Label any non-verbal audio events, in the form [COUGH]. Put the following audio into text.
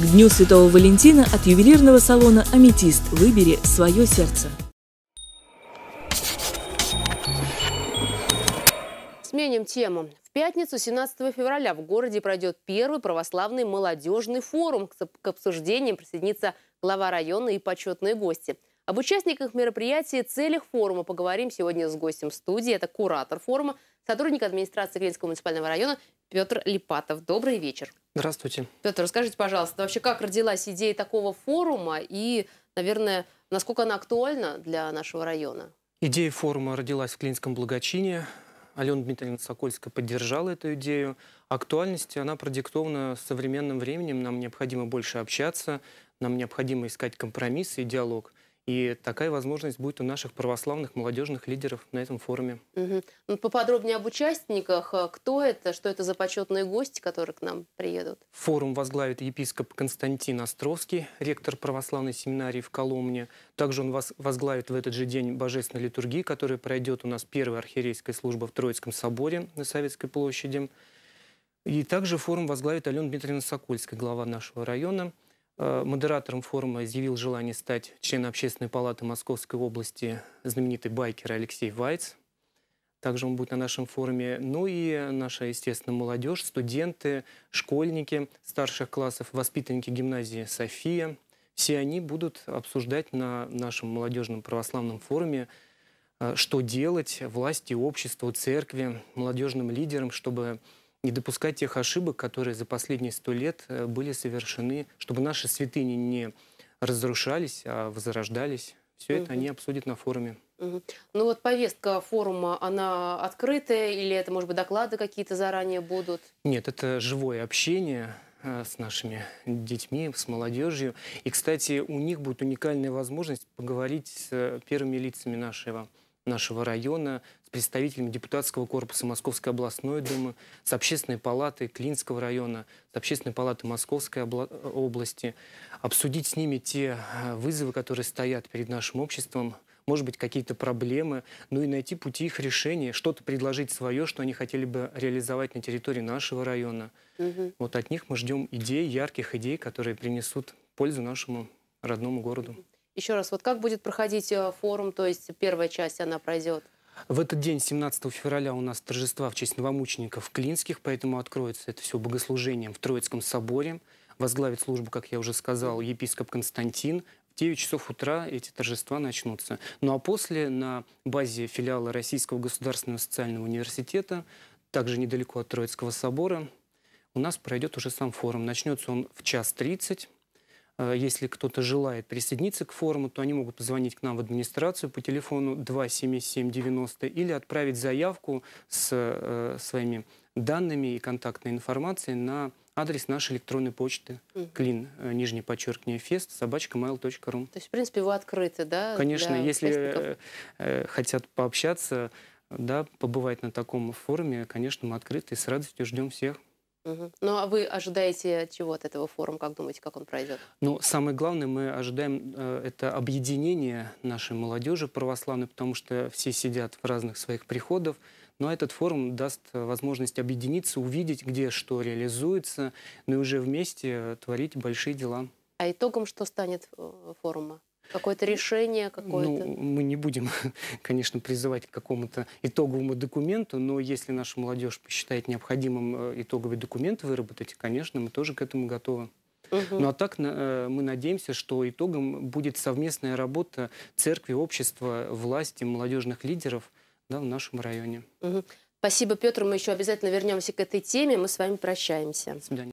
К Дню Святого Валентина от ювелирного салона «Аметист» выбери свое сердце. Сменим тему. В пятницу, 17 февраля, в городе пройдет первый православный молодежный форум. К обсуждениям присоединится глава района и почетные гости – об участниках мероприятия целях форума поговорим сегодня с гостем студии. Это куратор форума, сотрудник администрации Клинского муниципального района Петр Липатов. Добрый вечер. Здравствуйте. Петр, расскажите, пожалуйста, вообще как родилась идея такого форума и, наверное, насколько она актуальна для нашего района? Идея форума родилась в Клинском благочине. Алена Дмитриевна Сокольская поддержала эту идею. Актуальность, она продиктована современным временем. Нам необходимо больше общаться, нам необходимо искать компромиссы и диалог – и такая возможность будет у наших православных молодежных лидеров на этом форуме. Угу. Ну, поподробнее об участниках. Э, кто это? Что это за почетные гости, которые к нам приедут? Форум возглавит епископ Константин Островский, ректор православной семинарии в Коломне. Также он возглавит в этот же день божественной литургии, которая пройдет у нас первая архиерейская служба в Троицком соборе на Советской площади. И также форум возглавит Алена Дмитриевна Сокольская, глава нашего района. Э, модератором форума изъявил желание стать членом Общественной палаты Московской области знаменитый байкер Алексей Вайц. Также он будет на нашем форуме. Ну и наша, естественно, молодежь, студенты, школьники старших классов, воспитанники гимназии «София». Все они будут обсуждать на нашем молодежном православном форуме, э, что делать власти, обществу, церкви, молодежным лидерам, чтобы не допускать тех ошибок, которые за последние сто лет э, были совершены, чтобы наши святыни не разрушались, а возрождались. Все угу. это они обсудят на форуме. Угу. Ну вот повестка форума, она открытая или это, может быть, доклады какие-то заранее будут? Нет, это живое общение э, с нашими детьми, с молодежью. И, кстати, у них будет уникальная возможность поговорить с э, первыми лицами нашего нашего района, с представителями депутатского корпуса Московской областной думы, с общественной палаты Клинского района, с общественной палаты Московской области, обсудить с ними те э, вызовы, которые стоят перед нашим обществом, может быть, какие-то проблемы, ну и найти пути их решения, что-то предложить свое, что они хотели бы реализовать на территории нашего района. Угу. Вот от них мы ждем идей, ярких идей, которые принесут пользу нашему родному городу. Еще раз, вот как будет проходить э, форум, то есть первая часть, она пройдет? В этот день, 17 февраля, у нас торжества в честь новомучеников Клинских, поэтому откроется это все богослужением в Троицком соборе. Возглавит службу, как я уже сказал, епископ Константин. В 9 часов утра эти торжества начнутся. Ну а после на базе филиала Российского государственного социального университета, также недалеко от Троицкого собора, у нас пройдет уже сам форум. Начнется он в час тридцать. Э, если кто-то желает присоединиться к форуму, то они могут позвонить к нам в администрацию по телефону 27790 или отправить заявку с э, своими данными и контактной информацией на адрес нашей электронной почты mm. клин, э, нижнее подчеркивание, фест, собачка mail ру. То есть, в принципе, вы открыты, да? Конечно, если э, хотят пообщаться, да, побывать на таком форуме, конечно, мы открыты и с радостью ждем всех. Угу. Ну а вы ожидаете чего от этого форума? Как думаете, как он пройдет? Ну, самое главное, мы ожидаем э, это объединение нашей молодежи православной, потому что все сидят в разных своих приходах. Но этот форум даст возможность объединиться, увидеть, где что реализуется, ну и уже вместе творить большие дела. А итогом что станет э, форума? Какое-то решение какое-то? Ну, мы не будем, [LAUGHS] конечно, призывать к какому-то итоговому документу, но если наша молодежь посчитает необходимым э, итоговый документ выработать, конечно, мы тоже к этому готовы. Угу. Ну а так э, мы надеемся, что итогом будет совместная работа церкви, общества, власти, молодежных лидеров да, в нашем районе. Угу. Спасибо, Петр. Мы еще обязательно вернемся к этой теме. Мы с вами прощаемся. До свидания.